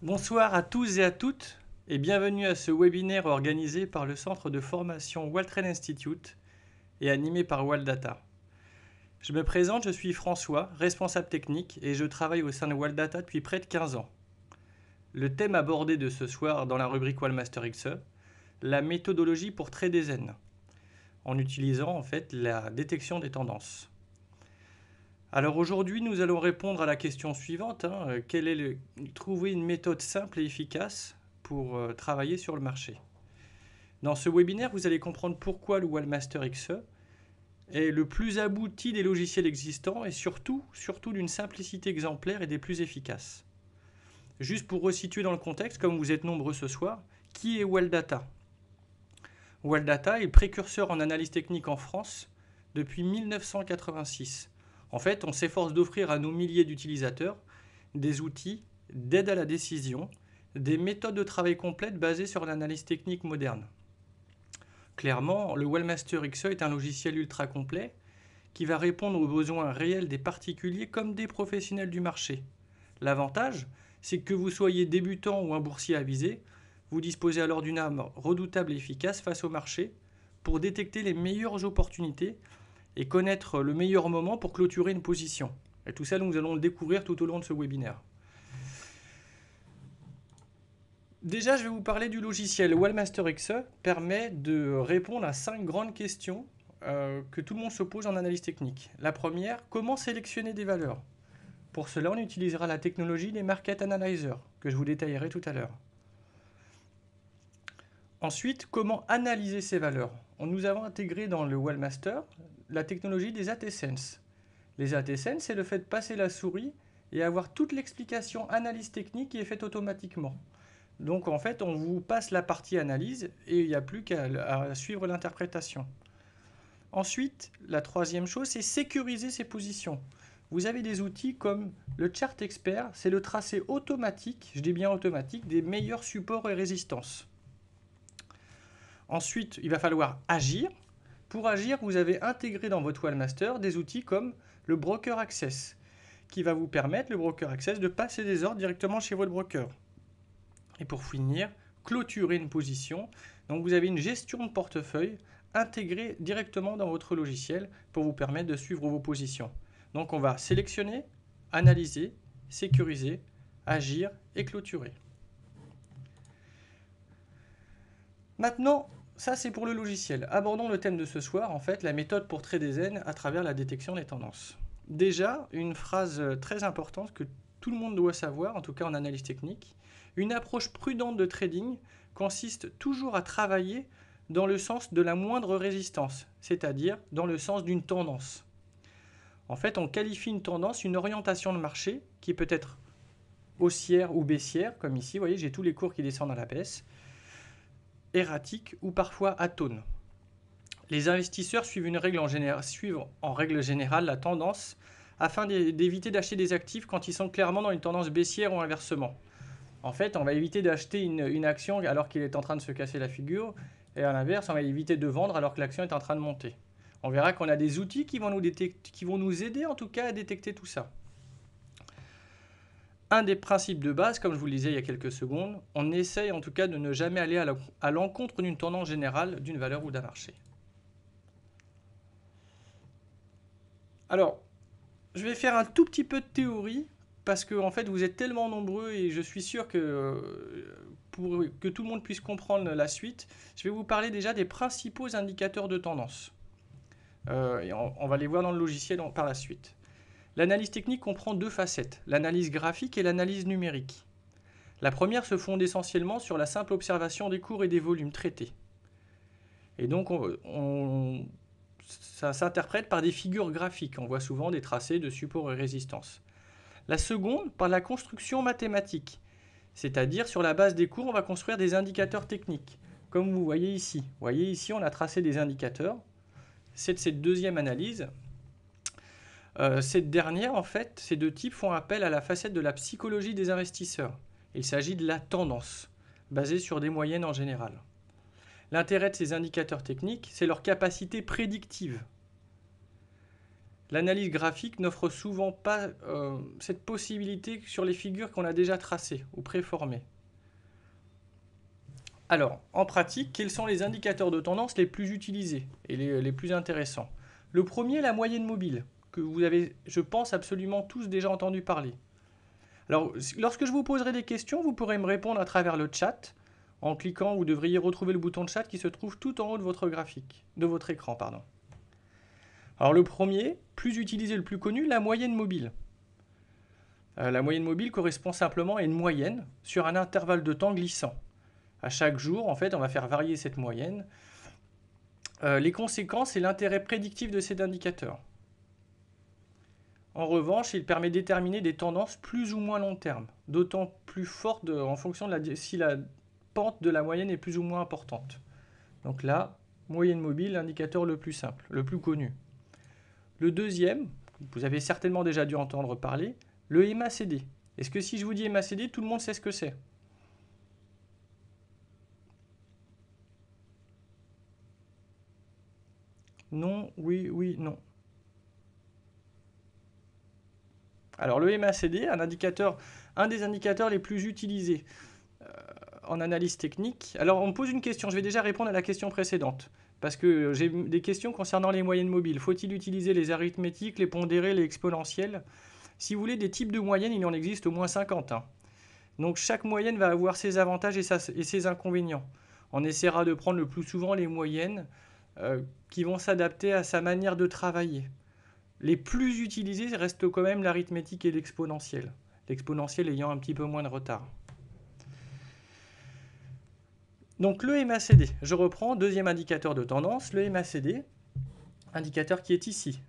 Bonsoir à tous et à toutes et bienvenue à ce webinaire organisé par le centre de formation Waltrain Institute et animé par Waldata. Je me présente, je suis François, responsable technique et je travaille au sein de Waldata depuis près de 15 ans. Le thème abordé de ce soir dans la rubrique Wallmaster XE, la méthodologie pour des zen, en utilisant en fait la détection des tendances. Alors aujourd'hui, nous allons répondre à la question suivante. Hein. Euh, est le... Trouver une méthode simple et efficace pour euh, travailler sur le marché. Dans ce webinaire, vous allez comprendre pourquoi le Wellmaster XE est le plus abouti des logiciels existants et surtout, surtout d'une simplicité exemplaire et des plus efficaces. Juste pour resituer dans le contexte, comme vous êtes nombreux ce soir, qui est Welldata Welldata est précurseur en analyse technique en France depuis 1986 en fait, on s'efforce d'offrir à nos milliers d'utilisateurs des outils d'aide à la décision, des méthodes de travail complètes basées sur l'analyse technique moderne. Clairement, le Wellmaster XE est un logiciel ultra complet qui va répondre aux besoins réels des particuliers comme des professionnels du marché. L'avantage, c'est que vous soyez débutant ou un boursier avisé, vous disposez alors d'une arme redoutable et efficace face au marché pour détecter les meilleures opportunités et connaître le meilleur moment pour clôturer une position. Et tout ça, nous allons le découvrir tout au long de ce webinaire. Déjà, je vais vous parler du logiciel. Wellmaster XE permet de répondre à cinq grandes questions euh, que tout le monde se pose en analyse technique. La première, comment sélectionner des valeurs Pour cela, on utilisera la technologie des Market Analyzers, que je vous détaillerai tout à l'heure. Ensuite, comment analyser ces valeurs nous avons intégré dans le Wellmaster la technologie des ATSense. Les ATSense, c'est le fait de passer la souris et avoir toute l'explication analyse technique qui est faite automatiquement. Donc en fait, on vous passe la partie analyse et il n'y a plus qu'à suivre l'interprétation. Ensuite, la troisième chose, c'est sécuriser ses positions. Vous avez des outils comme le Chart Expert, c'est le tracé automatique, je dis bien automatique, des meilleurs supports et résistances. Ensuite, il va falloir agir. Pour agir, vous avez intégré dans votre Wallmaster des outils comme le Broker Access, qui va vous permettre, le Broker Access, de passer des ordres directement chez votre broker. Et pour finir, clôturer une position. Donc vous avez une gestion de portefeuille intégrée directement dans votre logiciel pour vous permettre de suivre vos positions. Donc on va sélectionner, analyser, sécuriser, agir et clôturer. Maintenant, ça c'est pour le logiciel. Abordons le thème de ce soir, en fait, la méthode pour trader zen à travers la détection des tendances. Déjà, une phrase euh, très importante que tout le monde doit savoir, en tout cas en analyse technique, une approche prudente de trading consiste toujours à travailler dans le sens de la moindre résistance, c'est-à-dire dans le sens d'une tendance. En fait, on qualifie une tendance, une orientation de marché qui peut être haussière ou baissière, comme ici, vous voyez, j'ai tous les cours qui descendent à la baisse erratique ou parfois atone. Les investisseurs suivent, une règle en, règle générale la tendance afin d'éviter d'acheter des actifs quand ils sont clairement dans une tendance baissière ou inversement. En fait, on va éviter d'acheter une, action alors qu'il est en train de se casser la figure, et à l'inverse, on va éviter de vendre alors que l'action est en train de monter. On verra qu'on a des outils qui vont, nous qui vont nous aider en tout cas à détecter tout ça un des principes de base, comme je vous le disais il y a quelques secondes, on essaye en tout cas de ne jamais aller à l'encontre d'une tendance générale d'une valeur ou d'un marché. Alors, je vais faire un tout petit peu de théorie, parce que en fait vous êtes tellement nombreux et je suis sûr que euh, pour que tout le monde puisse comprendre la suite, je vais vous parler déjà des principaux indicateurs de tendance. Euh, on va les voir dans le logiciel par la suite. L'analyse technique comprend deux facettes, l'analyse graphique et l'analyse numérique. La première se fonde essentiellement sur la simple observation des cours et des volumes traités. Et donc, ça s'interprète par des figures graphiques. On voit souvent des tracés de support et résistances. La seconde, par la construction mathématique. C'est-à-dire, sur la base des cours, on va construire des indicateurs techniques. Comme vous voyez ici. Vous voyez ici, on a tracé des indicateurs. C'est de cette deuxième analyse euh, cette dernière, en fait, ces deux types font appel à la facette de la psychologie des investisseurs. Il s'agit de la tendance, basée sur des moyennes en général. L'intérêt de ces indicateurs techniques, c'est leur capacité prédictive. L'analyse graphique n'offre souvent pas euh, cette possibilité sur les figures qu'on a déjà tracées ou préformées. Alors, en pratique, quels sont les indicateurs de tendance les plus utilisés et les plus intéressants Le premier, la moyenne mobile vous avez, je pense, absolument tous déjà entendu parler. Alors, lorsque je vous poserai des questions, vous pourrez me répondre à travers le chat. En cliquant, vous devriez retrouver le bouton de chat qui se trouve tout en haut de votre graphique, de votre écran, pardon. Alors le premier, plus utilisé, le plus connu, la moyenne mobile. Euh, la moyenne mobile correspond simplement à une moyenne sur un intervalle de temps glissant. À chaque jour, en fait, on va faire varier cette moyenne. Euh, les conséquences et l'intérêt prédictif de cet indicateur. En revanche, il permet de déterminer des tendances plus ou moins long terme, d'autant plus fortes en fonction de si la pente de la moyenne est plus ou moins importante. Donc là, moyenne mobile, l'indicateur le plus simple, le plus connu. Le deuxième, vous avez certainement déjà dû entendre parler, le MACD. Est-ce que si je vous dis MACD, tout le monde sait ce que c'est Non, oui, oui, non. Alors le MACD, un indicateur, un des indicateurs les plus utilisés euh, en analyse technique. Alors on me pose une question, je vais déjà répondre à la question précédente. Parce que j'ai des questions concernant les moyennes mobiles. Faut-il utiliser les arithmétiques, les pondérés, les exponentielles Si vous voulez des types de moyennes, il en existe au moins 50. Hein. Donc chaque moyenne va avoir ses avantages et, ses inconvénients. On essaiera de prendre le plus souvent les moyennes euh, qui vont s'adapter à sa manière de travailler. Les plus utilisés restent quand même l'arithmétique et l'exponentielle, l'exponentielle ayant un petit peu moins de retard. Donc le MACD, je reprends, deuxième indicateur de tendance, le MACD, indicateur qui est ici.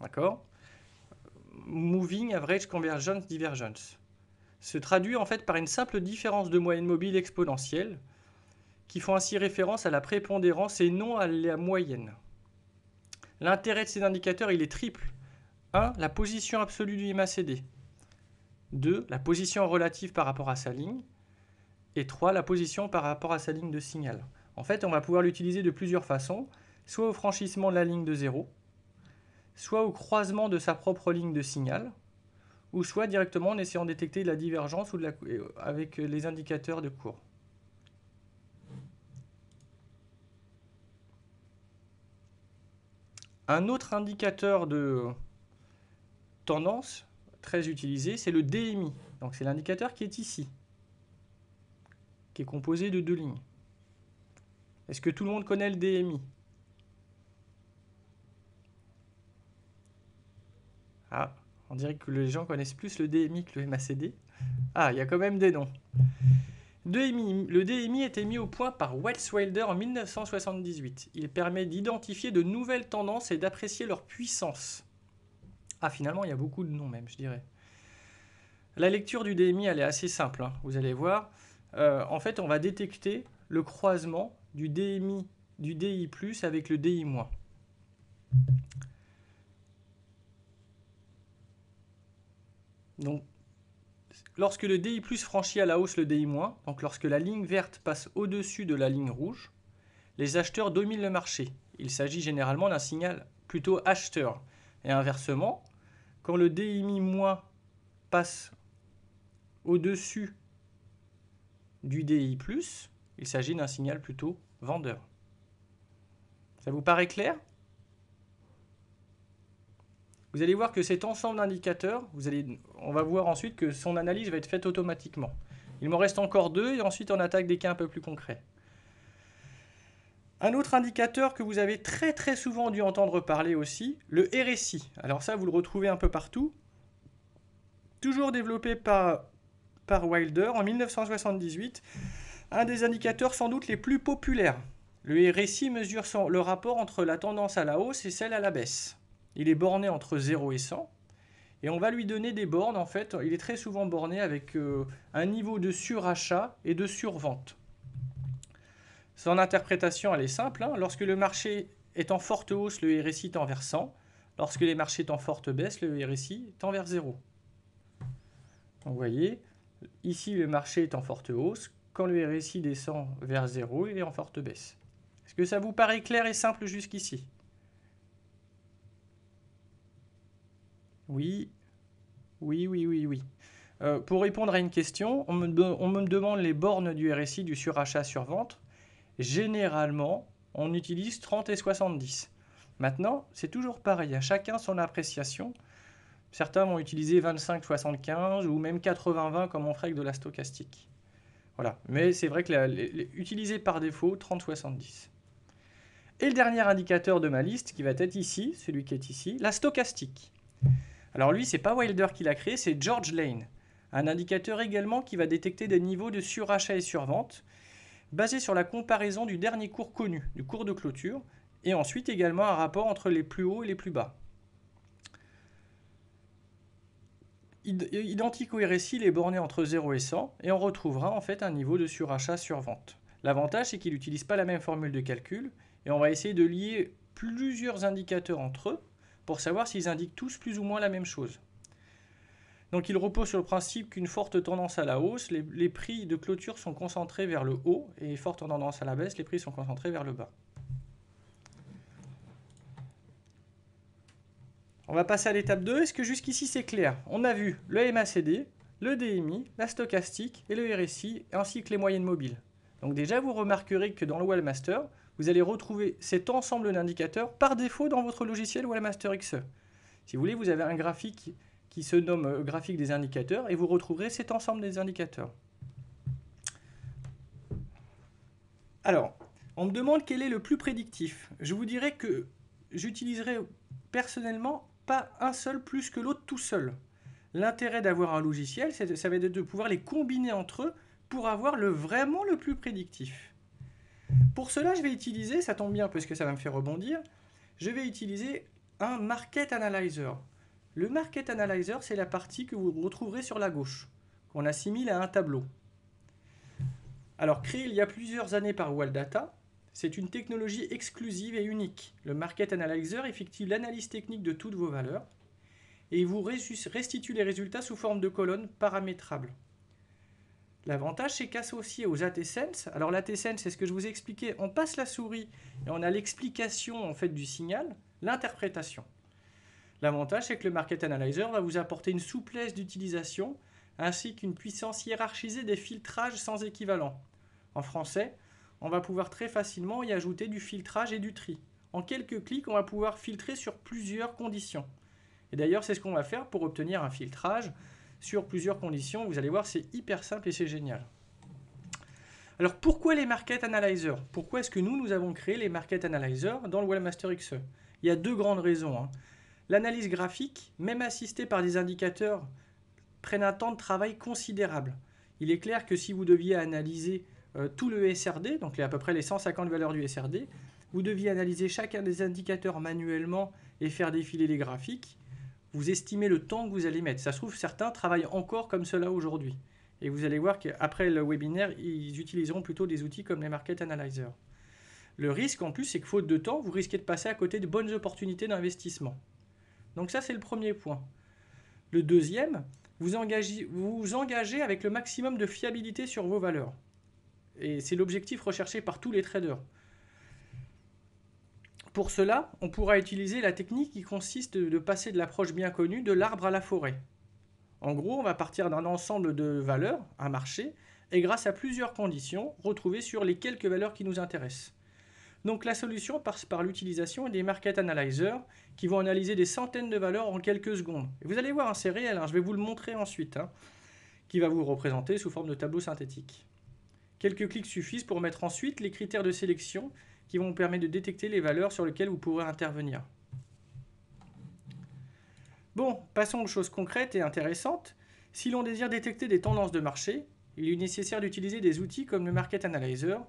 D'accord Moving Average Convergence Divergence. Se traduit en fait par une simple différence de moyenne mobile exponentielle qui font ainsi référence à la prépondérance et non à la moyenne. L'intérêt de ces indicateurs, il est triple. 1. La position absolue du MACD. 2. La position relative par rapport à sa ligne. Et 3. La position par rapport à sa ligne de signal. En fait, on va pouvoir l'utiliser de plusieurs façons, soit au franchissement de la ligne de zéro, soit au croisement de sa propre ligne de signal, ou soit directement en essayant de détecter la divergence ou euh, avec les indicateurs de cours. Un autre indicateur de tendance très utilisé, c'est le DMI. Donc c'est l'indicateur qui est ici, qui est composé de deux lignes. Est-ce que tout le monde connaît le DMI Ah, on dirait que les gens connaissent plus le DMI que le MACD. Ah, il y a quand même des noms le DMI était mis au point par Wells Wilder en 1978. Il permet d'identifier de nouvelles tendances et d'apprécier leur puissance. Ah, finalement, il y a beaucoup de noms même, je dirais. La lecture du DMI, elle est assez simple, hein, vous allez voir. Euh, en fait, on va détecter le croisement du DMI, du DI+, avec le DI-. Donc, Lorsque le DI franchit à la hausse le DI donc lorsque la ligne verte passe au-dessus de la ligne rouge, les acheteurs dominent le marché. Il s'agit généralement d'un signal plutôt acheteur. Et inversement, quand le DI passe au-dessus du DI il s'agit d'un signal plutôt vendeur. Ça vous paraît clair vous allez voir que cet ensemble d'indicateurs, on va voir ensuite que son analyse va être faite automatiquement. Il m'en reste encore deux et ensuite on attaque des cas un peu plus concrets. Un autre indicateur que vous avez très très souvent dû entendre parler aussi, le RSI. Alors ça, vous le retrouvez un peu partout. Toujours développé par, Wilder en 1978, un des indicateurs sans doute les plus populaires. Le RSI mesure le rapport entre la tendance à la hausse et celle à la baisse. Il est borné entre 0 et 100. Et on va lui donner des bornes, en fait, il est très souvent borné avec euh, un niveau de surachat et de survente. Son interprétation, elle est simple. Hein. Lorsque le marché est en forte hausse, le RSI tend vers 100. Lorsque les marchés sont en forte baisse, le RSI tend vers 0. vous voyez, ici le marché est en forte hausse. Quand le RSI descend vers 0, il est en forte baisse. Est-ce que ça vous paraît clair et simple jusqu'ici Oui, oui, oui, oui, oui. Euh, pour répondre à une question, on me, demande les bornes du RSI du surachat sur vente. Généralement, on utilise 30 et 70. Maintenant, c'est toujours pareil, à chacun son appréciation. Certains vont utiliser 25-75 ou même 80-20 comme on ferait avec de la stochastique. Voilà, mais c'est vrai que la, par défaut 30-70. Et le dernier indicateur de ma liste qui va être ici, celui qui est ici, la stochastique. Alors lui, c'est pas Wilder qui l'a créé, c'est George Lane. Un indicateur également qui va détecter des niveaux de surachat et survente, basé sur la comparaison du dernier cours connu, du cours de clôture, et ensuite également un rapport entre les plus hauts et les plus bas. Identique au RSI, il est borné entre 0 et 100, et on retrouvera en fait un niveau de surachat-survente. L'avantage, c'est qu'il n'utilise pas la même formule de calcul, et on va essayer de lier plusieurs indicateurs entre eux, pour savoir s'ils indiquent tous plus ou moins la même chose. Donc il repose sur le principe qu'une forte tendance à la hausse, les, prix de clôture sont concentrés vers le haut et forte tendance à la baisse, les prix sont concentrés vers le bas. On va passer à l'étape 2. Est-ce que jusqu'ici c'est clair On a vu le MACD, le DMI, la stochastique et le RSI, ainsi que les moyennes mobiles. Donc déjà vous remarquerez que dans le Wellmaster, vous allez retrouver cet ensemble d'indicateurs par défaut dans votre logiciel ou la Master XE. Si vous voulez, vous avez un graphique qui se nomme euh, graphique des indicateurs et vous retrouverez cet ensemble des indicateurs. Alors, on me demande quel est le plus prédictif. Je vous dirais que j'utiliserai personnellement pas un seul plus que l'autre tout seul. L'intérêt d'avoir un logiciel, ça va être de pouvoir les combiner entre eux pour avoir le vraiment le plus prédictif. Pour cela, je vais utiliser, ça tombe bien parce que ça va me faire rebondir, je vais utiliser un Market Analyzer. Le Market Analyzer, c'est la partie que vous retrouverez sur la gauche, qu'on assimile à un tableau. Alors, créé il y a plusieurs années par Waldata, c'est une technologie exclusive et unique. Le Market Analyzer effectue l'analyse technique de toutes vos valeurs et vous restitue les résultats sous forme de colonnes paramétrables. L'avantage, c'est qu'associé aux ATSense, alors l'ATSense, c'est ce que je vous ai expliqué, on passe la souris et on a l'explication en fait du signal, l'interprétation. L'avantage, c'est que le Market Analyzer va vous apporter une souplesse d'utilisation ainsi qu'une puissance hiérarchisée des filtrages sans équivalent. En français, on va pouvoir très facilement y ajouter du filtrage et du tri. En quelques clics, on va pouvoir filtrer sur plusieurs conditions. Et d'ailleurs, c'est ce qu'on va faire pour obtenir un filtrage sur plusieurs conditions. Vous allez voir, c'est hyper simple et c'est génial. Alors pourquoi les Market Analyzer Pourquoi est-ce que nous, nous avons créé les Market Analyzer dans le Webmaster XE Il y a deux grandes raisons. Hein. L'analyse graphique, même assistée par des indicateurs, prennent un temps de travail considérable. Il est clair que si vous deviez analyser euh, tout le SRD, donc à peu près les 150 valeurs du SRD, vous deviez analyser chacun des indicateurs manuellement et faire défiler les graphiques vous estimez le temps que vous allez mettre. Ça se trouve, certains travaillent encore comme cela aujourd'hui. Et vous allez voir qu'après le webinaire, ils utiliseront plutôt des outils comme les Market Analyzer. Le risque en plus, c'est que faute de temps, vous risquez de passer à côté de bonnes opportunités d'investissement. Donc ça, c'est le premier point. Le deuxième, vous engagez, vous, vous engagez avec le maximum de fiabilité sur vos valeurs. Et c'est l'objectif recherché par tous les traders. Pour cela, on pourra utiliser la technique qui consiste de passer de l'approche bien connue de l'arbre à la forêt. En gros, on va partir d'un ensemble de valeurs, un marché, et grâce à plusieurs conditions, retrouver sur les quelques valeurs qui nous intéressent. Donc la solution passe par l'utilisation des market analyzers qui vont analyser des centaines de valeurs en quelques secondes. Et vous allez voir, hein, c'est réel, hein, je vais vous le montrer ensuite, hein, qui va vous représenter sous forme de tableau synthétique. Quelques clics suffisent pour mettre ensuite les critères de sélection qui vont vous permettre de détecter les valeurs sur lesquelles vous pourrez intervenir. Bon, passons aux choses concrètes et intéressantes. Si l'on désire détecter des tendances de marché, il est nécessaire d'utiliser des outils comme le Market Analyzer,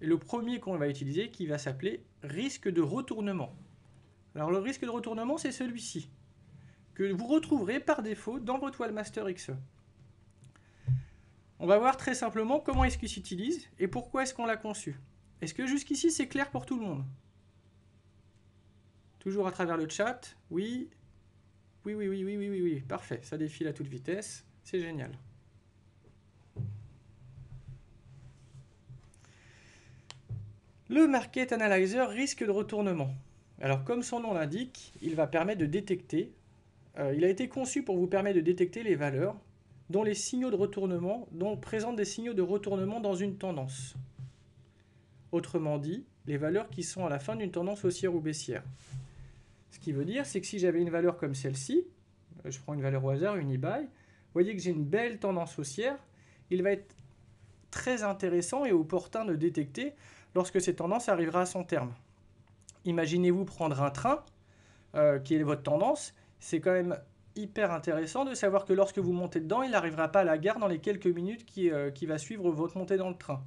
et le premier qu'on va utiliser qui va s'appeler risque de retournement. Alors le risque de retournement, c'est celui-ci, que vous retrouverez par défaut dans votre Wallmaster XE. On va voir très simplement comment est-ce qu'il s'utilise et pourquoi est-ce qu'on l'a conçu. Est-ce que jusqu'ici c'est clair pour tout le monde Toujours à travers le chat, oui. Oui, oui, oui, oui, oui, oui, parfait, ça défile à toute vitesse, c'est génial. Le Market Analyzer risque de retournement. Alors comme son nom l'indique, il va permettre de détecter, euh, il a été conçu pour vous permettre de détecter les valeurs dont les signaux de retournement, dont présentent des signaux de retournement dans une tendance. Autrement dit, les valeurs qui sont à la fin d'une tendance haussière ou baissière. Ce qui veut dire, c'est que si j'avais une valeur comme celle-ci, euh, je prends une valeur au hasard, une e vous voyez que j'ai une belle tendance haussière, il va être très intéressant et opportun de détecter lorsque cette tendance arrivera à son terme. Imaginez-vous prendre un train, euh, qui est votre tendance, c'est quand même hyper intéressant de savoir que lorsque vous montez dedans, il n'arrivera pas à la gare dans les quelques minutes qui, vont euh, qui va suivre votre montée dans le train.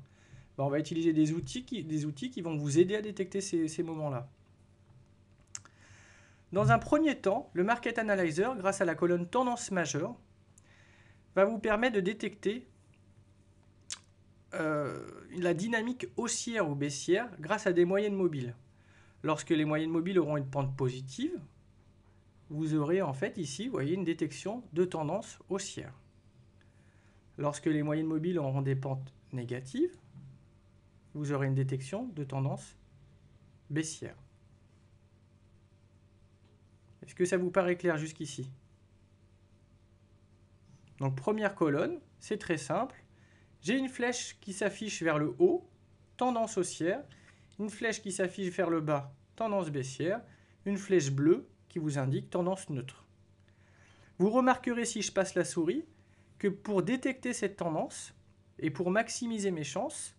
Bah, on va utiliser des outils, qui, des outils qui vont vous aider à détecter ces, moments-là. Dans un premier temps, le Market Analyzer, grâce à la colonne Tendance majeure, va vous permettre de détecter euh, la dynamique haussière ou baissière grâce à des moyennes mobiles. Lorsque les moyennes mobiles auront une pente positive, vous aurez en fait ici, vous voyez, une détection de tendance haussière. Lorsque les moyennes mobiles auront des pentes négatives, vous aurez une détection de tendance baissière. Est-ce que ça vous paraît clair jusqu'ici Donc première colonne, c'est très simple. J'ai une flèche qui s'affiche vers le haut, tendance haussière, une flèche qui s'affiche vers le bas, tendance baissière, une flèche bleue qui vous indique tendance neutre. Vous remarquerez si je passe la souris que pour détecter cette tendance et pour maximiser mes chances,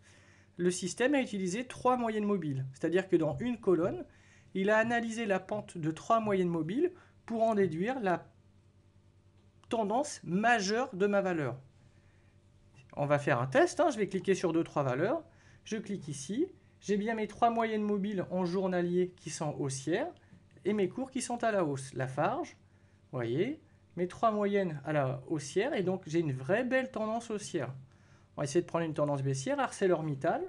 le système a utilisé trois moyennes mobiles. C'est-à-dire que dans une colonne, il a analysé la pente de trois moyennes mobiles pour en déduire la tendance majeure de ma valeur. On va faire un test, hein. je vais cliquer sur deux, trois valeurs, je clique ici, j'ai bien mes trois moyennes mobiles en journalier qui sont haussières et mes cours qui sont à la hausse. La farge, vous voyez, mes trois moyennes à la haussière et donc j'ai une vraie belle tendance haussière. On va essayer de prendre une tendance baissière. ArcelorMittal,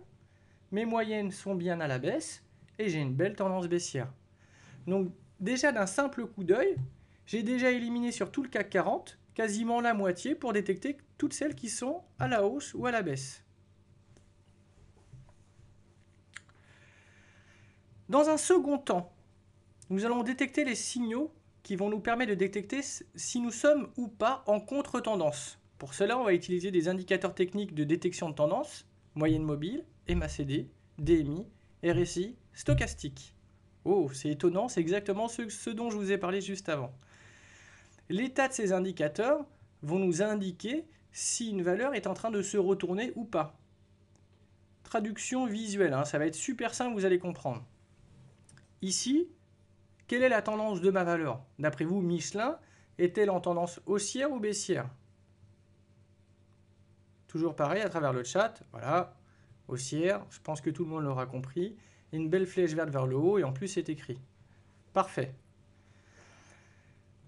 mes moyennes sont bien à la baisse et j'ai une belle tendance baissière. Donc déjà d'un simple coup d'œil, j'ai déjà éliminé sur tout le CAC 40 quasiment la moitié pour détecter toutes celles qui sont à la hausse ou à la baisse. Dans un second temps, nous allons détecter les signaux qui vont nous permettre de détecter si nous sommes ou pas en contre-tendance. Pour cela, on va utiliser des indicateurs techniques de détection de tendance, moyenne mobile, MACD, DMI, RSI, stochastique. Oh, c'est étonnant, c'est exactement ce, dont je vous ai parlé juste avant. L'état de ces indicateurs vont nous indiquer si une valeur est en train de se retourner ou pas. Traduction visuelle, hein, ça va être super simple, vous allez comprendre. Ici, quelle est la tendance de ma valeur D'après vous, Michelin est-elle en tendance haussière ou baissière Toujours pareil, à travers le chat, voilà, haussière, je pense que tout le monde l'aura compris. Une belle flèche verte vers le haut, et en plus c'est écrit. Parfait.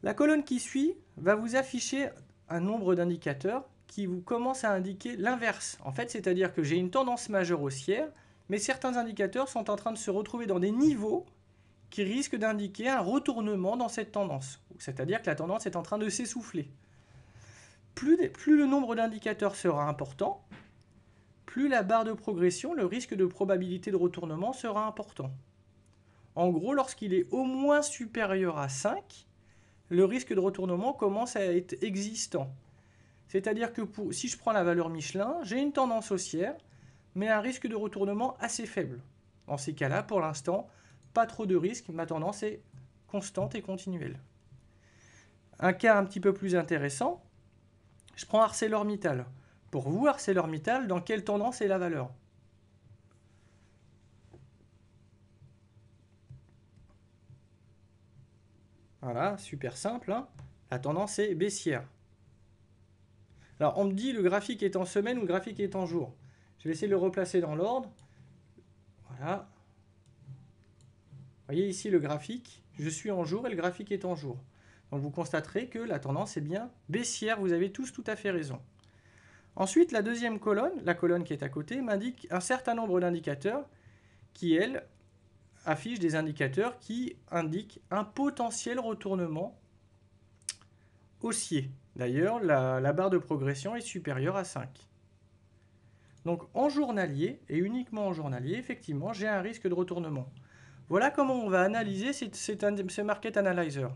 La colonne qui suit va vous afficher un nombre d'indicateurs qui vous commence à indiquer l'inverse. En fait, c'est-à-dire que j'ai une tendance majeure haussière, mais certains indicateurs sont en train de se retrouver dans des niveaux qui risquent d'indiquer un retournement dans cette tendance. C'est-à-dire que la tendance est en train de s'essouffler. Plus, le nombre d'indicateurs sera important, plus la barre de progression, le risque de probabilité de retournement sera important. En gros, lorsqu'il est au moins supérieur à 5, le risque de retournement commence à être existant. C'est-à-dire que si je prends la valeur Michelin, j'ai une tendance haussière, mais un risque de retournement assez faible. En ces cas-là, pour l'instant, pas trop de risque, ma tendance est constante et continuelle. Un cas un petit peu plus intéressant, je prends ArcelorMittal. Pour vous, ArcelorMittal, dans quelle tendance est la valeur Voilà, super simple. Hein. la tendance est baissière. Alors, on me dit le graphique est en semaine ou le graphique est en jour. Je vais essayer de le replacer dans l'ordre. Voilà. Vous voyez ici le graphique. Je suis en jour et le graphique est en jour. Donc vous constaterez que la tendance est bien baissière, vous avez tous tout à fait raison. Ensuite, la deuxième colonne, la colonne qui est à côté, m'indique un certain nombre d'indicateurs qui, elle, affiche des indicateurs qui indiquent un potentiel retournement haussier. D'ailleurs, la, barre de progression est supérieure à 5. Donc en journalier, et uniquement en journalier, effectivement, j'ai un risque de retournement. Voilà comment on va analyser ce Market Analyzer.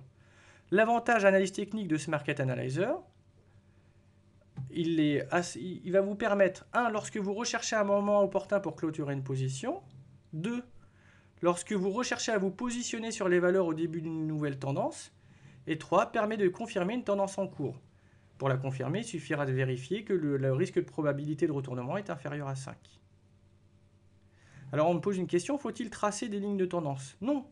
L'avantage analyse technique de ce Market Analyzer, il, est va vous permettre, 1. lorsque vous recherchez un moment opportun pour clôturer une position, 2. lorsque vous recherchez à vous positionner sur les valeurs au début d'une nouvelle tendance, et 3. Permet de confirmer une tendance en cours. Pour la confirmer, il suffira de vérifier que le, le, risque de probabilité de retournement est inférieur à 5. Alors on me pose une question, faut-il tracer des lignes de tendance Non,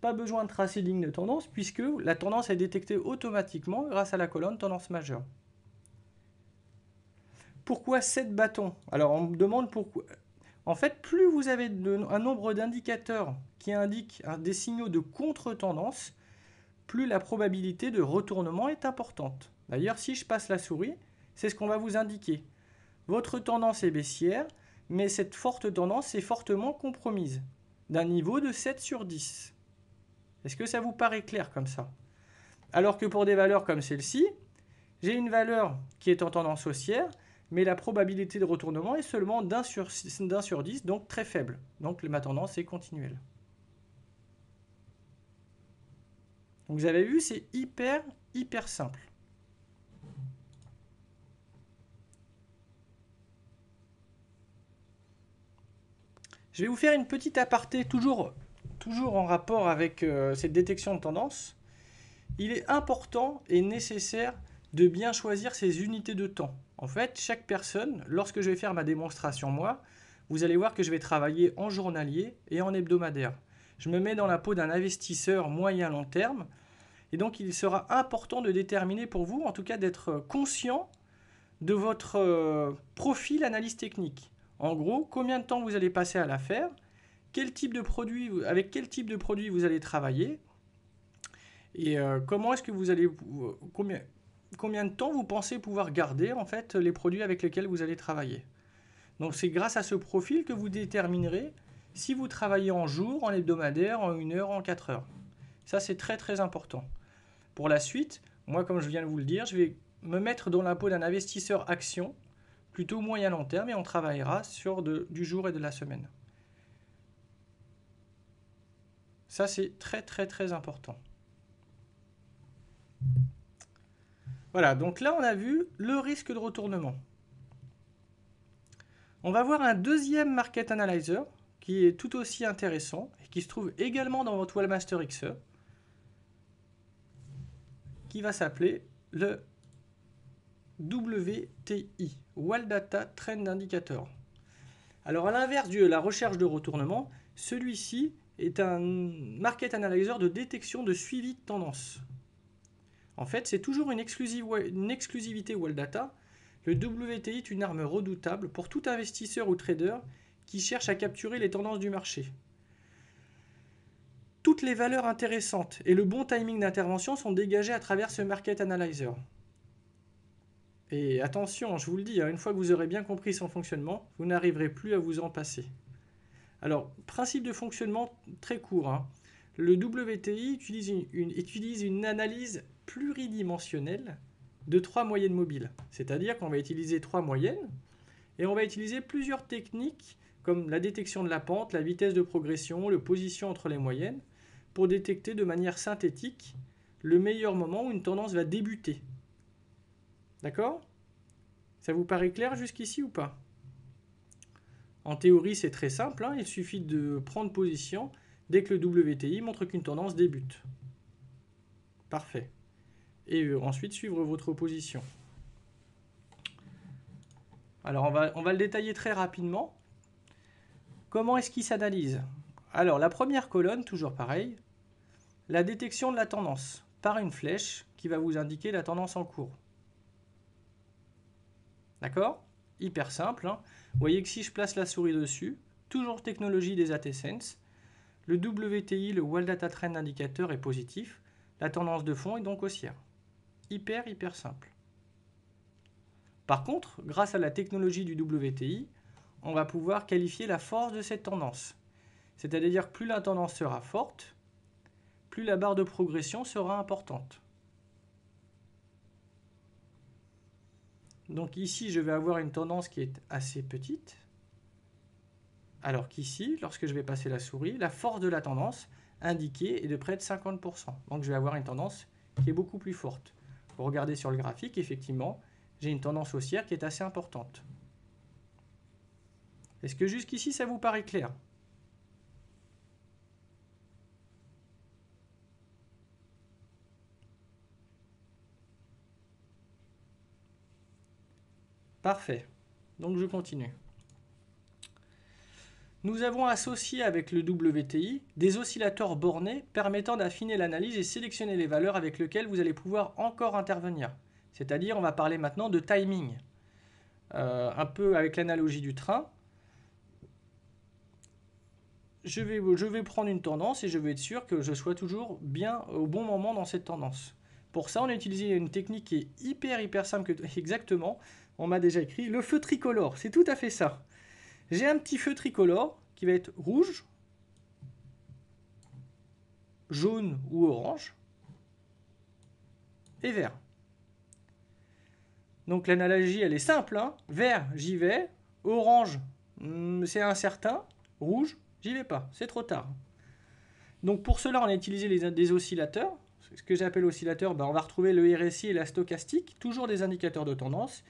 pas besoin de tracer ligne de tendance puisque la tendance est détectée automatiquement grâce à la colonne tendance majeure. Pourquoi 7 bâtons Alors on me demande pourquoi... En fait, plus vous avez un nombre d'indicateurs qui indiquent des signaux de contre-tendance, plus la probabilité de retournement est importante. D'ailleurs, si je passe la souris, c'est ce qu'on va vous indiquer. Votre tendance est baissière, mais cette forte tendance est fortement compromise, d'un niveau de 7 sur 10. Est-ce que ça vous paraît clair comme ça Alors que pour des valeurs comme celle-ci, j'ai une valeur qui est en tendance haussière, mais la probabilité de retournement est seulement d'un sur, 10, donc très faible. Donc ma tendance est continuelle. Donc vous avez vu, c'est hyper, hyper simple. Je vais vous faire une petite aparté, toujours toujours en rapport avec euh, cette détection de tendance, il est important et nécessaire de bien choisir ses unités de temps. En fait, chaque personne, lorsque je vais faire ma démonstration moi, vous allez voir que je vais travailler en journalier et en hebdomadaire. Je me mets dans la peau d'un investisseur moyen-long terme. Et donc, il sera important de déterminer pour vous, en tout cas d'être conscient de votre euh, profil analyse technique. En gros, combien de temps vous allez passer à la faire, quel type de avec quel type de produit vous allez travailler et euh, comment est-ce que vous allez, euh, combien, combien de temps vous pensez pouvoir garder en fait les produits avec lesquels vous allez travailler. Donc c'est grâce à ce profil que vous déterminerez si vous travaillez en jour, en hebdomadaire, en une heure, en quatre heures. Ça c'est très très important. Pour la suite, moi comme je viens de vous le dire, je vais me mettre dans la peau d'un investisseur action plutôt moyen long terme et on travaillera sur du jour et de la semaine. Ça, c'est très, très, très important. Voilà, donc là, on a vu le risque de retournement. On va voir un deuxième Market Analyzer qui est tout aussi intéressant et qui se trouve également dans votre Wallmaster XE qui va s'appeler le WTI, Wall Data Trend Indicator. Alors à l'inverse de la recherche de retournement, celui-ci est un market analyzer de détection de suivi de tendance. En fait, c'est toujours une, exclusivité Wall Data. Le WTI est une arme redoutable pour tout investisseur ou trader qui cherche à capturer les tendances du marché. Toutes les valeurs intéressantes et le bon timing d'intervention sont dégagées à travers ce market analyzer. Et attention, je vous le dis, hein, une fois que vous aurez bien compris son fonctionnement, vous n'arriverez plus à vous en passer. Alors, principe de fonctionnement très court. Hein. Le WTI utilise une, utilise une analyse pluridimensionnelle de trois moyennes mobiles. C'est-à-dire qu'on va utiliser trois moyennes et on va utiliser plusieurs techniques comme la détection de la pente, la vitesse de progression, le position entre les moyennes pour détecter de manière synthétique le meilleur moment où une tendance va débuter. D'accord Ça vous paraît clair jusqu'ici ou pas en théorie, c'est très simple, hein. il suffit de prendre position dès que le WTI montre qu'une tendance débute. Parfait. Et euh, ensuite, suivre votre position. Alors, on va, on va le détailler très rapidement. Comment est-ce qu'il s'analyse Alors, la première colonne, toujours pareil, la détection de la tendance par une flèche qui va vous indiquer la tendance en cours. D'accord Hyper simple. Hein voyez que si je place la souris dessus, toujours technologie des ATSense, le WTI, le World Data Trend indicateur est positif, la tendance de fond est donc haussière. Hyper, hyper simple. Par contre, grâce à la technologie du WTI, on va pouvoir qualifier la force de cette tendance. C'est-à-dire plus la tendance sera forte, plus la barre de progression sera importante. Donc ici, je vais avoir une tendance qui est assez petite. Alors qu'ici, lorsque je vais passer la souris, la force de la tendance indiquée est de près de 50%. Donc je vais avoir une tendance qui est beaucoup plus forte. Vous regardez sur le graphique, effectivement, j'ai une tendance haussière qui est assez importante. Est-ce que jusqu'ici, ça vous paraît clair Parfait. Donc je continue. Nous avons associé avec le WTI des oscillateurs bornés permettant d'affiner l'analyse et sélectionner les valeurs avec lesquelles vous allez pouvoir encore intervenir. C'est-à-dire, on va parler maintenant de timing. Euh, un peu avec l'analogie du train. Je vais, je vais prendre une tendance et je vais être sûr que je sois toujours bien au bon moment dans cette tendance. Pour ça, on a utilisé une technique qui est hyper, hyper simple exactement on m'a déjà écrit, le feu tricolore, c'est tout à fait ça. J'ai un petit feu tricolore qui va être rouge, jaune ou orange, et vert. Donc l'analogie, elle est simple. Hein. Vert, j'y vais. Orange, hmm, c'est incertain. Rouge, j'y vais pas. C'est trop tard. Donc pour cela, on a utilisé les, des oscillateurs. Ce que j'appelle oscillateur, ben, on va retrouver le RSI et la stochastique, toujours des indicateurs de tendance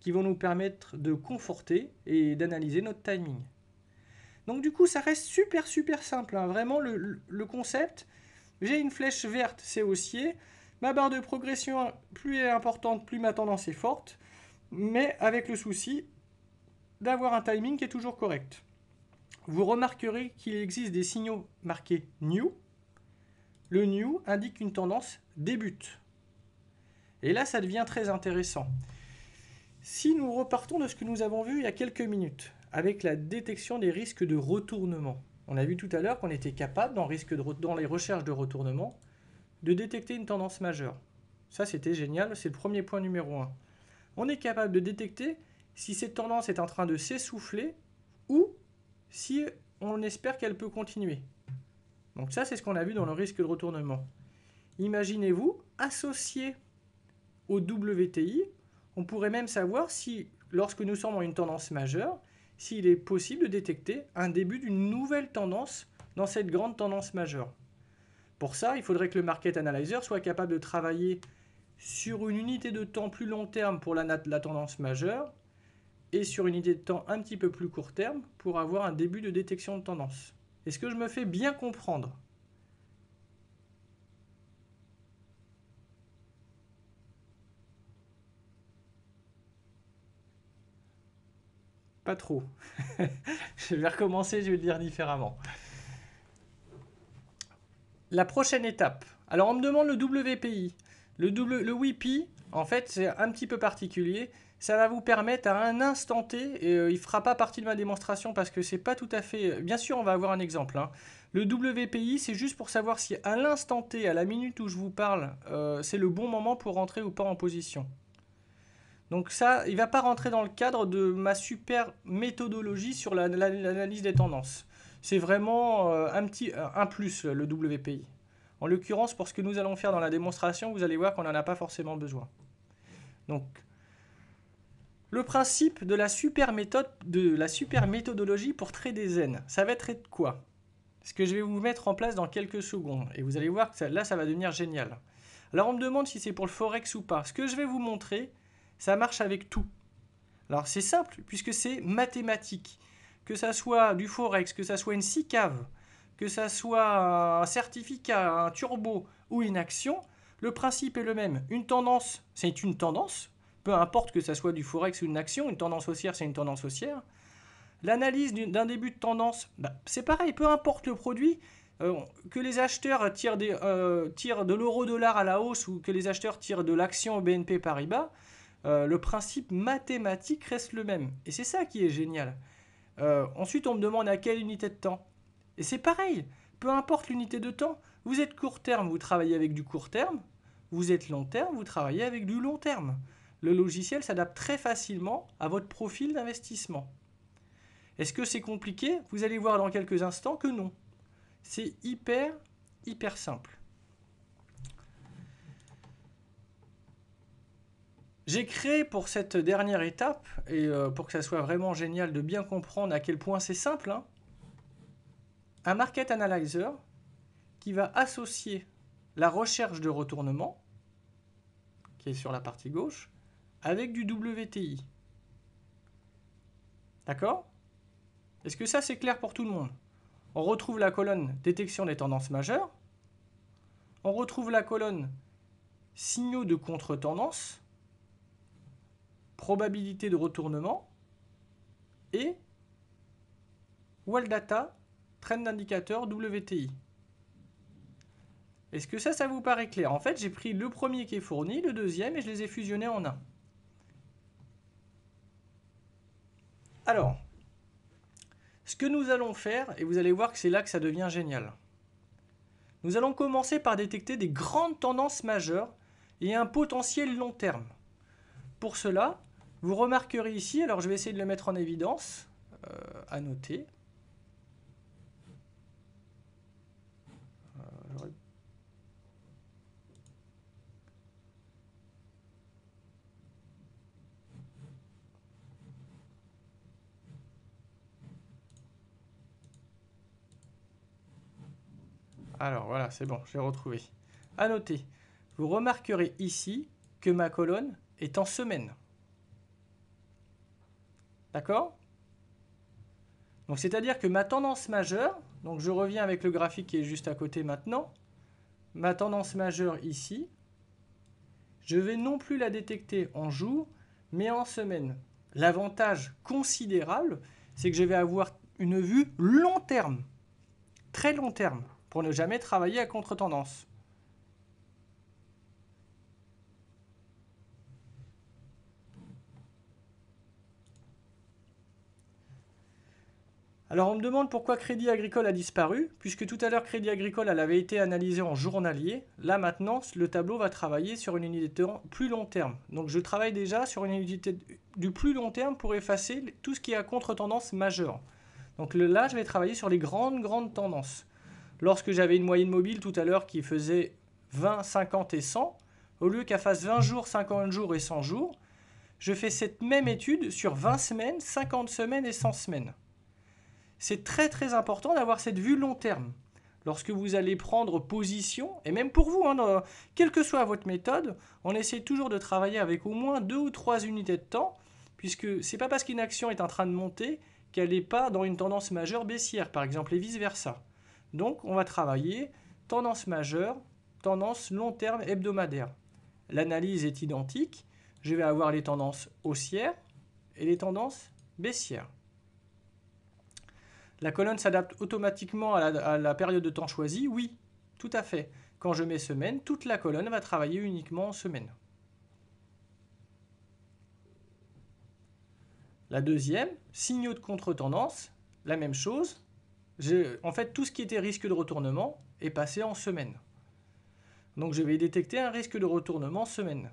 qui vont nous permettre de conforter et d'analyser notre timing. Donc du coup, ça reste super super simple. Hein. Vraiment, le, concept, j'ai une flèche verte, c'est haussier. Ma barre de progression, plus elle est importante, plus ma tendance est forte. Mais avec le souci d'avoir un timing qui est toujours correct. Vous remarquerez qu'il existe des signaux marqués new. Le new indique une tendance débute. Et là, ça devient très intéressant. Si nous repartons de ce que nous avons vu il y a quelques minutes, avec la détection des risques de retournement, on a vu tout à l'heure qu'on était capable, dans, les recherches de retournement, de détecter une tendance majeure. Ça, c'était génial, c'est le premier point numéro un. On est capable de détecter si cette tendance est en train de s'essouffler ou si on espère qu'elle peut continuer. Donc ça, c'est ce qu'on a vu dans le risque de retournement. Imaginez-vous associé au WTI on pourrait même savoir si, lorsque nous sommes en une tendance majeure, s'il est possible de détecter un début d'une nouvelle tendance dans cette grande tendance majeure. Pour ça, il faudrait que le market analyzer soit capable de travailler sur une unité de temps plus long terme pour la, la tendance majeure et sur une unité de temps un petit peu plus court terme pour avoir un début de détection de tendance. Est-ce que je me fais bien comprendre Pas trop. je vais recommencer, je vais le dire différemment. La prochaine étape. Alors, on me demande le WPI. Le, WIPI, en fait, c'est un petit peu particulier. Ça va vous permettre à un instant T, et euh, il ne fera pas partie de ma démonstration parce que c'est pas tout à fait... Euh, bien sûr, on va avoir un exemple. Hein. Le WPI, c'est juste pour savoir si à l'instant T, à la minute où je vous parle, euh, c'est le bon moment pour rentrer ou pas en position. Donc ça, il ne va pas rentrer dans le cadre de ma super méthodologie sur l'analyse des tendances. C'est vraiment euh, un petit euh, un plus le WPI. En l'occurrence, pour ce que nous allons faire dans la démonstration, vous allez voir qu'on n'en a pas forcément besoin. Donc, le principe de la super méthode, de la super méthodologie pour des zen, ça va être quoi Ce que je vais vous mettre en place dans quelques secondes. Et vous allez voir que là, ça va devenir génial. Alors, on me demande si c'est pour le forex ou pas. Ce que je vais vous montrer, ça marche avec tout. Alors c'est simple, puisque c'est mathématique. Que ça soit du forex, que ça soit une SICAV, que ça soit un certificat, un turbo ou une action, le principe est le même. Une tendance, c'est une tendance, peu importe que ça soit du forex ou une action, une tendance haussière, c'est une tendance haussière. L'analyse d'un début de tendance, bah, c'est pareil, peu importe le produit, euh, que les acheteurs euh, tirent, de l'euro-dollar à la hausse ou que les acheteurs tirent de l'action au BNP Paribas, euh, le principe mathématique reste le même. Et c'est ça qui est génial. Euh, ensuite, on me demande à quelle unité de temps. Et c'est pareil, peu importe l'unité de temps. Vous êtes court terme, vous travaillez avec du court terme. Vous êtes long terme, vous travaillez avec du long terme. Le logiciel s'adapte très facilement à votre profil d'investissement. Est-ce que c'est compliqué Vous allez voir dans quelques instants que non. C'est hyper, hyper simple. J'ai créé pour cette dernière étape, et euh, pour que ça soit vraiment génial de bien comprendre à quel point c'est simple, hein, un market analyzer qui va associer la recherche de retournement, qui est sur la partie gauche, avec du WTI. D'accord Est-ce que ça c'est clair pour tout le monde On retrouve la colonne détection des tendances majeures, on retrouve la colonne signaux de contre-tendance, probabilité de retournement et WellData, trend d'indicateur WTI. Est-ce que ça, ça vous paraît clair En fait, j'ai pris le premier qui est fourni, le deuxième, et je les ai fusionnés en un. Alors, ce que nous allons faire, et vous allez voir que c'est là que ça devient génial, nous allons commencer par détecter des grandes tendances majeures et un potentiel long terme. Pour cela, vous remarquerez ici, alors je vais essayer de le mettre en évidence, euh, à noter. Euh, alors voilà, c'est bon, j'ai retrouvé. À noter, vous remarquerez ici que ma colonne est en semaine. D'accord c'est-à-dire que ma tendance majeure, donc je reviens avec le graphique qui est juste à côté maintenant, ma tendance majeure ici, je vais non plus la détecter en jour, mais en semaine. L'avantage considérable, c'est que je vais avoir une vue long terme, très long terme, pour ne jamais travailler à contre-tendance. Alors on me demande pourquoi Crédit Agricole a disparu, puisque tout à l'heure Crédit Agricole avait été analysé en journalier. Là maintenant, le tableau va travailler sur une unité de plus long terme. Donc je travaille déjà sur une unité du plus long terme pour effacer tout ce qui est à contre-tendance majeure. Donc là, je vais travailler sur les grandes, grandes tendances. Lorsque j'avais une moyenne mobile tout à l'heure qui faisait 20, 50 et 100, au lieu qu'elle fasse 20 jours, 50 jours et 100 jours, je fais cette même étude sur 20 semaines, 50 semaines et 100 semaines c'est très très important d'avoir cette vue long terme. Lorsque vous allez prendre position, et même pour vous, hein, quelle que soit votre méthode, on essaie toujours de travailler avec au moins deux ou trois unités de temps, puisque c'est pas parce qu'une action est en train de monter qu'elle n'est pas dans une tendance majeure baissière, par exemple, et vice-versa. Donc on va travailler tendance majeure, tendance long terme hebdomadaire. L'analyse est identique, je vais avoir les tendances haussières et les tendances baissières. La colonne s'adapte automatiquement à la, période de temps choisie Oui, tout à fait. Quand je mets semaine, toute la colonne va travailler uniquement en semaine. La deuxième, signaux de contre-tendance, la même chose. en fait, tout ce qui était risque de retournement est passé en semaine. Donc je vais détecter un risque de retournement semaine.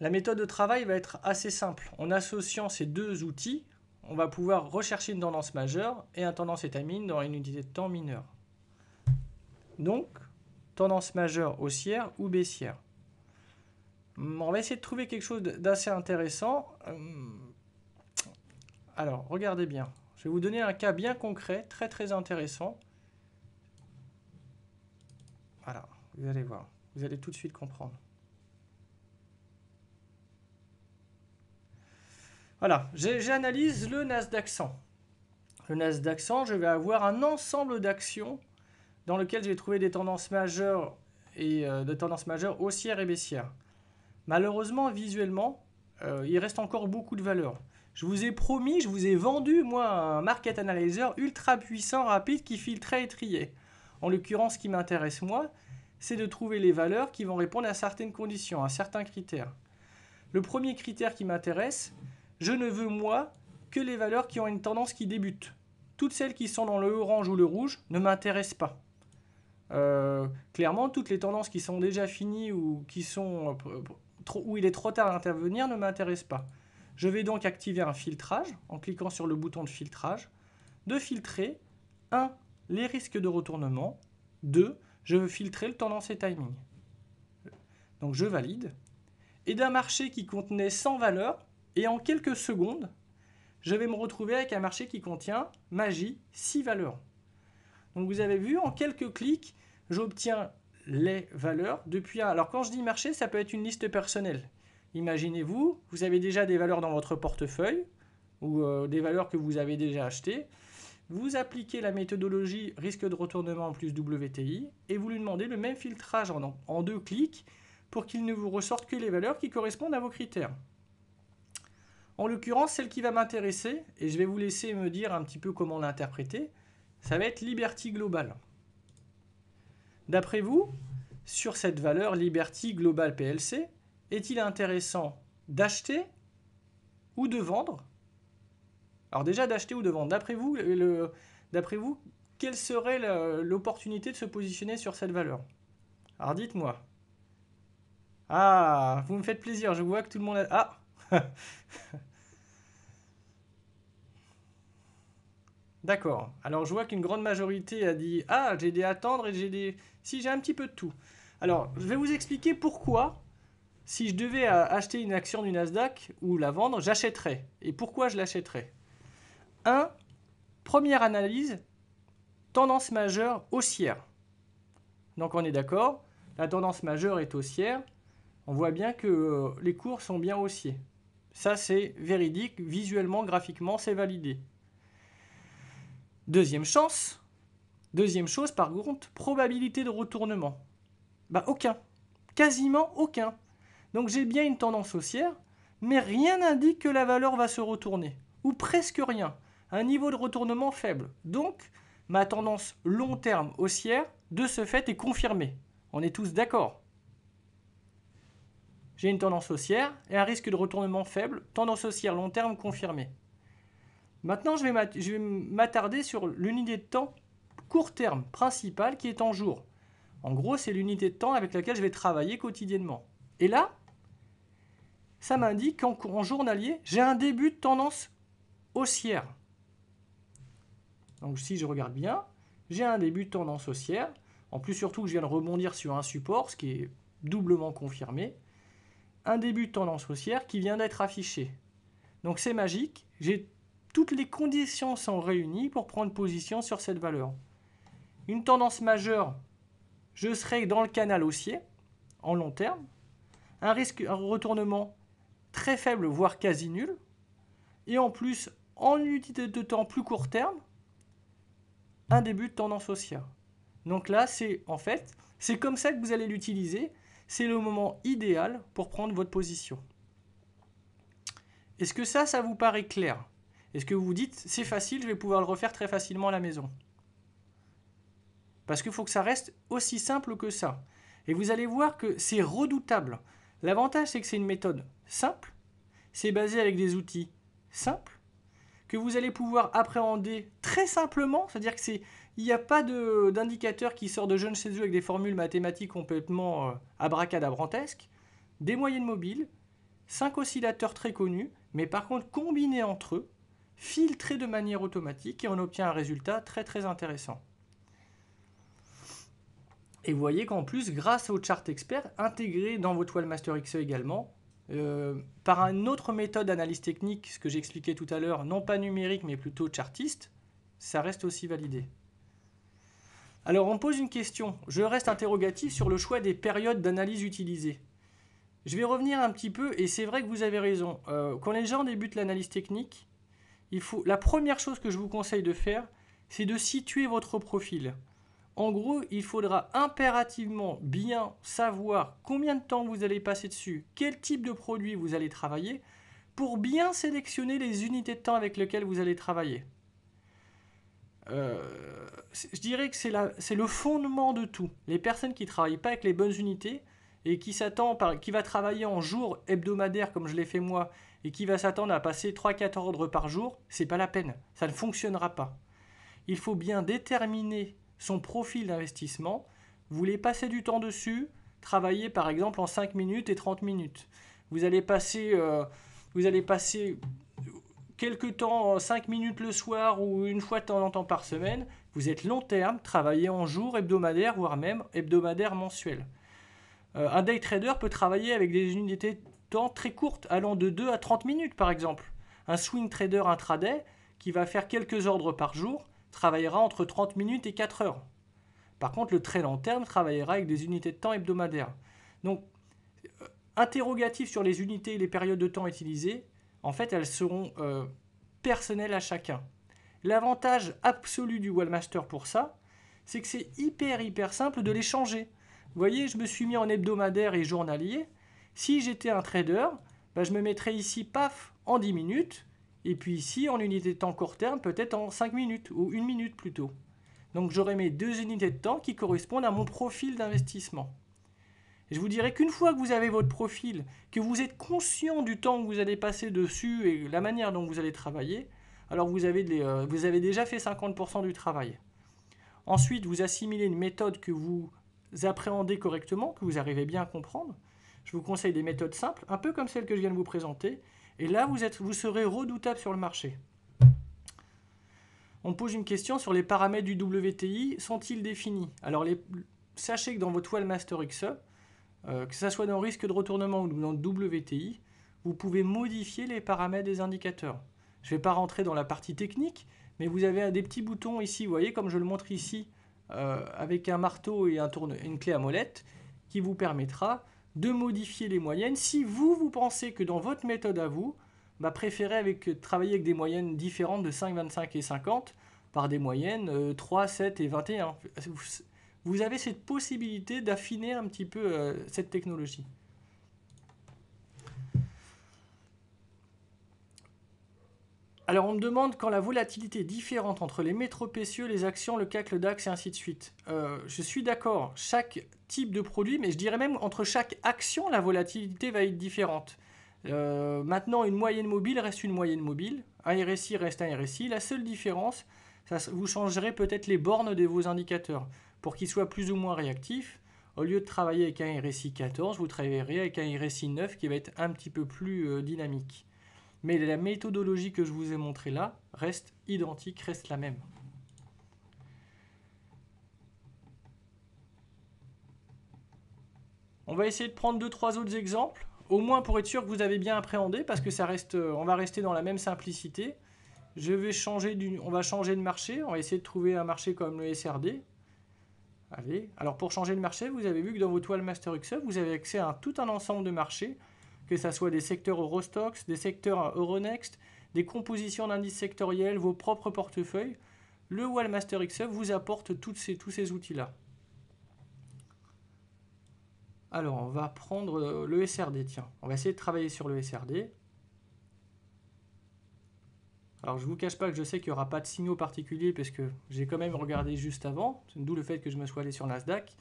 La méthode de travail va être assez simple. En associant ces deux outils, on va pouvoir rechercher une tendance majeure et un tendance étamine dans une unité de temps mineure. Donc, tendance majeure haussière ou baissière. Hum, on va essayer de trouver quelque chose d'assez intéressant. Hum, alors, regardez bien. Je vais vous donner un cas bien concret, très très intéressant. Voilà, vous allez voir. Vous allez tout de suite comprendre. Voilà, j'analyse le Nasdaq 100. Le Nasdaq 100, je vais avoir un ensemble d'actions dans lequel j'ai trouvé des tendances majeures et euh, des tendances majeures haussières et baissières. Malheureusement, visuellement, euh, il reste encore beaucoup de valeurs. Je vous ai promis, je vous ai vendu, moi, un market analyzer ultra puissant, rapide, qui filtrait et triait. En l'occurrence, ce qui m'intéresse, moi, c'est de trouver les valeurs qui vont répondre à certaines conditions, à certains critères. Le premier critère qui m'intéresse, je ne veux moi que les valeurs qui ont une tendance qui débute. Toutes celles qui sont dans le orange ou le rouge ne m'intéressent pas. Euh, clairement, toutes les tendances qui sont déjà finies ou qui sont euh, trop, où il est trop tard à intervenir ne m'intéressent pas. Je vais donc activer un filtrage en cliquant sur le bouton de filtrage, de filtrer 1 les risques de retournement, 2 je veux filtrer le tendance et timing. Donc je valide. Et d'un marché qui contenait 100 valeurs, et en quelques secondes, je vais me retrouver avec un marché qui contient magie 6 valeurs. Donc vous avez vu, en quelques clics, j'obtiens les valeurs depuis Alors quand je dis marché, ça peut être une liste personnelle. Imaginez-vous, vous avez déjà des valeurs dans votre portefeuille ou euh, des valeurs que vous avez déjà achetées. Vous appliquez la méthodologie risque de retournement plus WTI et vous lui demandez le même filtrage en, en deux clics pour qu'il ne vous ressorte que les valeurs qui correspondent à vos critères. En l'occurrence, celle qui va m'intéresser, et je vais vous laisser me dire un petit peu comment l'interpréter, ça va être liberty Global. D'après vous, sur cette valeur liberty Global PLC, est-il intéressant d'acheter ou de vendre Alors déjà d'acheter ou de vendre, d'après vous, le, vous, quelle serait l'opportunité de se positionner sur cette valeur Alors dites-moi. Ah, vous me faites plaisir, je vois que tout le monde a... Ah D'accord. Alors je vois qu'une grande majorité a dit Ah, j'ai des attendre et j'ai des. Si, j'ai un petit peu de tout. Alors, je vais vous expliquer pourquoi, si je devais euh, acheter une action du Nasdaq ou la vendre, j'achèterais. Et pourquoi je l'achèterais 1. Première analyse, tendance majeure haussière. Donc on est d'accord, la tendance majeure est haussière. On voit bien que euh, les cours sont bien haussiers. Ça c'est véridique, visuellement, graphiquement, c'est validé. Deuxième chance, deuxième chose par contre, probabilité de retournement. Bah aucun, quasiment aucun. Donc j'ai bien une tendance haussière, mais rien n'indique que la valeur va se retourner, ou presque rien. Un niveau de retournement faible. Donc ma tendance long terme haussière, de ce fait, est confirmée. On est tous d'accord. J'ai une tendance haussière et un risque de retournement faible, tendance haussière long terme confirmée. Maintenant, je vais m'attarder sur l'unité de temps court terme principale qui est en jour. En gros, c'est l'unité de temps avec laquelle je vais travailler quotidiennement. Et là, ça m'indique qu'en en journalier, j'ai un début de tendance haussière. Donc si je regarde bien, j'ai un début de tendance haussière. En plus, surtout que je viens de rebondir sur un support, ce qui est doublement confirmé. Un début de tendance haussière qui vient d'être affiché. Donc c'est magique, j'ai toutes les conditions sont réunies pour prendre position sur cette valeur. Une tendance majeure, je serai dans le canal haussier, en long terme, un risque, retournement très faible, voire quasi nul, et en plus, en unité de temps plus court terme, un début de tendance haussière. Donc là, c'est en fait, c'est comme ça que vous allez l'utiliser. C'est le moment idéal pour prendre votre position. Est-ce que ça, ça vous paraît clair est-ce que vous vous dites, c'est facile, je vais pouvoir le refaire très facilement à la maison Parce qu'il faut que ça reste aussi simple que ça. Et vous allez voir que c'est redoutable. L'avantage, c'est que c'est une méthode simple, c'est basé avec des outils simples, que vous allez pouvoir appréhender très simplement, c'est-à-dire que c'est il n'y a pas d'indicateur qui sort de je ne sais avec des formules mathématiques complètement euh, abracadabrantesques. Des moyennes mobiles, cinq oscillateurs très connus, mais par contre combinés entre eux, filtré de manière automatique et on obtient un résultat très très intéressant. Et vous voyez qu'en plus, grâce au chart expert intégré dans votre toiles XE également, euh, par une autre méthode d'analyse technique, ce que j'expliquais tout à l'heure, non pas numérique mais plutôt chartiste, ça reste aussi validé. Alors on pose une question, je reste interrogatif sur le choix des périodes d'analyse utilisées. Je vais revenir un petit peu, et c'est vrai que vous avez raison, euh, quand les gens débutent l'analyse technique, la première chose que je vous conseille de faire, c'est de situer votre profil. En gros, il faudra impérativement bien savoir combien de temps vous allez passer dessus, quel type de produit vous allez travailler, pour bien sélectionner les unités de temps avec lesquelles vous allez travailler. Euh, je dirais que c'est le fondement de tout. Les personnes qui ne travaillent pas avec les bonnes unités et qui s'attendent, qui va travailler en jours hebdomadaires comme je l'ai fait moi, et qui va s'attendre à passer 3-4 ordres par jour, c'est pas la peine. Ça ne fonctionnera pas. Il faut bien déterminer son profil d'investissement. Vous voulez passer du temps dessus, travailler par exemple en 5 minutes et 30 minutes. Vous allez passer, euh, vous allez passer quelques temps, 5 minutes le soir ou une fois de temps en temps par semaine. Vous êtes long terme, travaillez en jour, hebdomadaire, voire même hebdomadaire, mensuel. Euh, un day trader peut travailler avec des unités temps très courtes, allant de 2 à 30 minutes par exemple. Un swing trader intraday qui va faire quelques ordres par jour travaillera entre 30 minutes et 4 heures. Par contre, le très long terme travaillera avec des unités de temps hebdomadaires. Donc, euh, interrogatif sur les unités et les périodes de temps utilisées, en fait, elles seront euh, personnelles à chacun. L'avantage absolu du Wallmaster pour ça, c'est que c'est hyper hyper simple de les changer. Vous voyez, je me suis mis en hebdomadaire et journalier. Si j'étais un trader, ben, je me mettrais ici, paf, en 10 minutes, et puis ici en unité de temps court terme, peut-être en 5 minutes, ou 1 minute plutôt. Donc j'aurais mes deux unités de temps qui correspondent à mon profil d'investissement. Je vous dirais qu'une fois que vous avez votre profil, que vous êtes conscient du temps que vous allez passer dessus et la manière dont vous allez travailler, alors vous avez, euh, vous avez déjà fait 50% du travail. Ensuite, vous assimilez une méthode que vous appréhendez correctement, que vous arrivez bien à comprendre. Je vous conseille des méthodes simples, un peu comme celle que je viens de vous présenter, et là, vous, serez redoutable sur le marché. On pose une question sur les paramètres du WTI, sont-ils définis Alors, sachez que dans votre Wellmaster XE, euh, que ce soit dans risque de retournement ou dans WTI, vous pouvez modifier les paramètres des indicateurs. Je ne vais pas rentrer dans la partie technique, mais vous avez des petits boutons ici, vous voyez, comme je le montre ici, euh, avec un marteau et une clé à molette, qui vous permettra de modifier les moyennes si vous, vous pensez que dans votre méthode à vous, bah, préférez avec, euh, travailler avec des moyennes différentes de 5, 25 et 50 par des moyennes 3, euh, 7 et 21. Vous, avez cette possibilité d'affiner un petit peu euh, cette technologie. Alors on me demande quand la volatilité est différente entre les métros les actions, le CAC, le DAX et ainsi de suite. Euh, je suis d'accord, chaque type de produit, mais je dirais même entre chaque action, la volatilité va être différente. Euh, maintenant, une moyenne mobile reste une moyenne mobile, un RSI reste un RSI. La seule différence, ça, vous changerez peut-être les bornes de vos indicateurs pour qu'ils soient plus ou moins réactifs. Au lieu de travailler avec un RSI 14, vous travaillerez avec un RSI 9 qui va être un petit peu plus euh, dynamique mais la méthodologie que je vous ai montrée là reste identique, reste la même. On va essayer de prendre deux, trois autres exemples, au moins pour être sûr que vous avez bien appréhendé, parce que ça reste, euh, on va rester dans la même simplicité. Je vais changer on va changer de marché, on va essayer de trouver un marché comme le SRD. Allez, alors pour changer de marché, vous avez vu que dans vos toiles Master Excel, vous avez accès à tout un ensemble de marchés que ce soit des secteurs Eurostox, des secteurs Euronext, des compositions d'indices sectoriels, vos propres portefeuilles. Le Wallmaster XF vous apporte toutes tous ces outils-là. Alors, on va prendre euh, le SRD, tiens. On va essayer de travailler sur le SRD. Alors, je vous cache pas que je sais qu'il n'y aura pas de signaux particuliers parce que j'ai quand même regardé juste avant, d'où le fait que je me sois allé sur Nasdaq.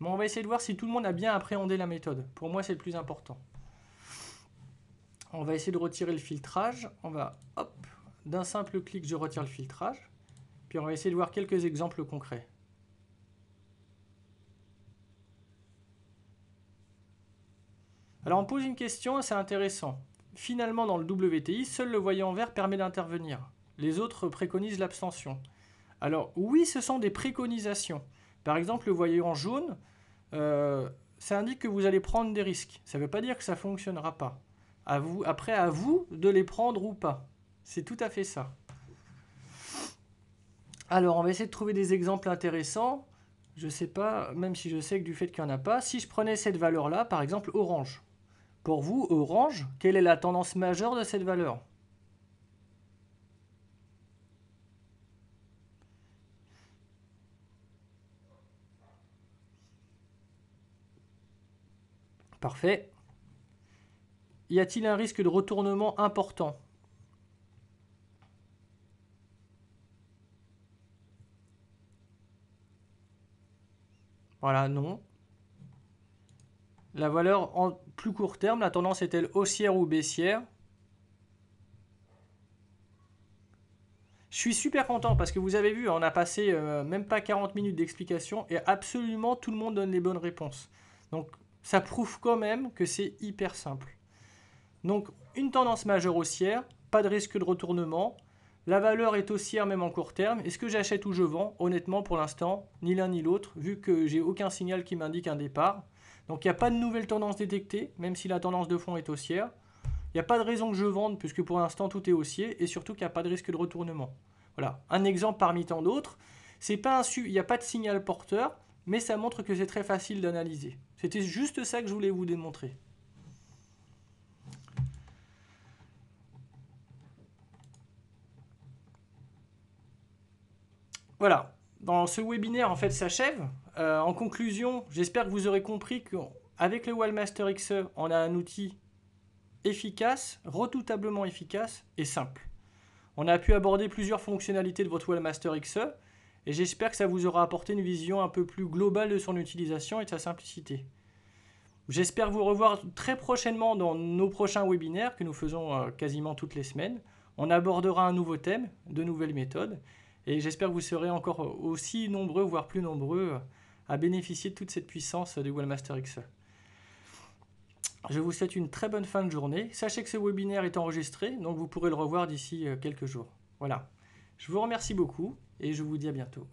Mais on va essayer de voir si tout le monde a bien appréhendé la méthode. Pour moi, c'est le plus important on va essayer de retirer le filtrage. On va, hop, d'un simple clic, je retire le filtrage. Puis on va essayer de voir quelques exemples concrets. Alors on pose une question, c'est intéressant. Finalement, dans le WTI, seul le voyant vert permet d'intervenir. Les autres préconisent l'abstention. Alors oui, ce sont des préconisations. Par exemple, le voyant jaune, euh, ça indique que vous allez prendre des risques. Ça ne veut pas dire que ça ne fonctionnera pas. À vous, après, à vous de les prendre ou pas. C'est tout à fait ça. Alors, on va essayer de trouver des exemples intéressants. Je sais pas, même si je sais que du fait qu'il n'y en a pas, si je prenais cette valeur-là, par exemple orange. Pour vous, orange, quelle est la tendance majeure de cette valeur Parfait. Y a-t-il un risque de retournement important Voilà, non. La valeur en plus court terme, la tendance est-elle haussière ou baissière Je suis super content parce que vous avez vu, on a passé euh, même pas 40 minutes d'explication et absolument tout le monde donne les bonnes réponses. Donc ça prouve quand même que c'est hyper simple. Donc une tendance majeure haussière, pas de risque de retournement. La valeur est haussière même en court terme. Est-ce que j'achète ou je vends Honnêtement, pour l'instant, ni l'un ni l'autre, vu que j'ai aucun signal qui m'indique un départ. Donc il n'y a pas de nouvelle tendance détectée, même si la tendance de fond est haussière. Il n'y a pas de raison que je vende, puisque pour l'instant tout est haussier, et surtout qu'il n'y a pas de risque de retournement. Voilà, un exemple parmi tant d'autres. C'est pas il n'y a pas de signal porteur, mais ça montre que c'est très facile d'analyser. C'était juste ça que je voulais vous démontrer. voilà, dans ce webinaire en fait s'achève. Euh, en conclusion, j'espère que vous aurez compris qu'avec le Wallmaster XE, on a un outil efficace, redoutablement efficace et simple. On a pu aborder plusieurs fonctionnalités de votre Wallmaster XE et j'espère que ça vous aura apporté une vision un peu plus globale de son utilisation et de sa simplicité. J'espère vous revoir très prochainement dans nos prochains webinaires que nous faisons euh, quasiment toutes les semaines. On abordera un nouveau thème, de nouvelles méthodes et j'espère que vous serez encore aussi nombreux, voire plus nombreux, à bénéficier de toute cette puissance du Wellmaster XE. Je vous souhaite une très bonne fin de journée. Sachez que ce webinaire est enregistré, donc vous pourrez le revoir d'ici euh, quelques jours. Voilà. Je vous remercie beaucoup et je vous dis à bientôt.